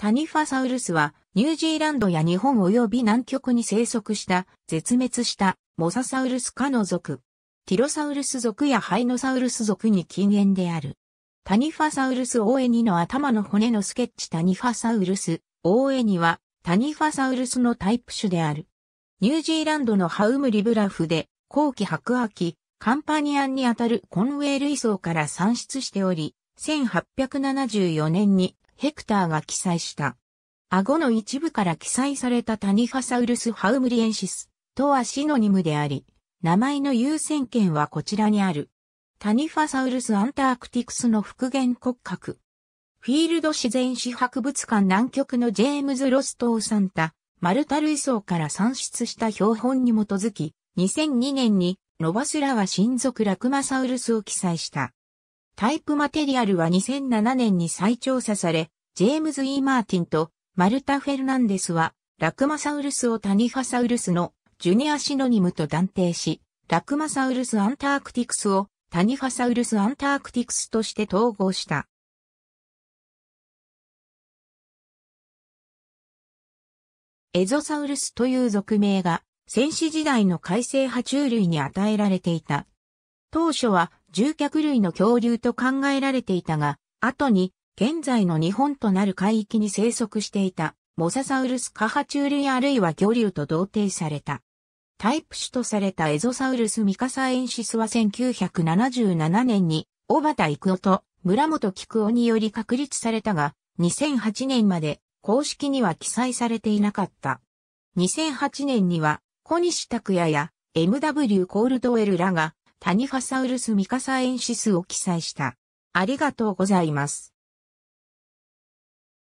タニファサウルスは、ニュージーランドや日本及び南極に生息した、絶滅した、モササウルス科の属。ティロサウルス属やハイノサウルス属に近縁である。タニファサウルスーエニの頭の骨のスケッチタニファサウルスーエニはタニファサウルスのタイプ種である。ニュージーランドのハウムリブラフで後期白亜紀、カンパニアンにあたるコンウェイ類層から産出しており、1874年にヘクターが記載した。顎の一部から記載されたタニファサウルス・ハウムリエンシスとはシノニムであり、名前の優先権はこちらにある。タニファサウルス・アンタークティクスの復元骨格。フィールド自然史博物館南極のジェームズ・ロストーサンタ、マルタ類層から算出した標本に基づき、2002年にノバスラは親族ラクマサウルスを記載した。タイプマテリアルは2007年に再調査され、ジェームズ・イーマーティンとマルタ・フェルナンデスは、ラクマサウルスをタニファサウルスのジュニアシノニムと断定し、ラクマサウルス・アンタークティクスをタニファサウルス・アンタークティクスとして統合した。エゾサウルスという俗名が、先史時代の海星爬虫類に与えられていた。当初は獣脚類の恐竜と考えられていたが、後に現在の日本となる海域に生息していたモササウルス下爬虫類あるいは魚竜と同定された。タイプ種とされたエゾサウルスミカサエンシスは1977年に小畑育夫と村本菊夫により確立されたが、2008年まで公式には記載されていなかった。2008年には小西拓也や MW コールドウェルらがタニファサウルスミカサエンシスを記載した。ありがとうございます。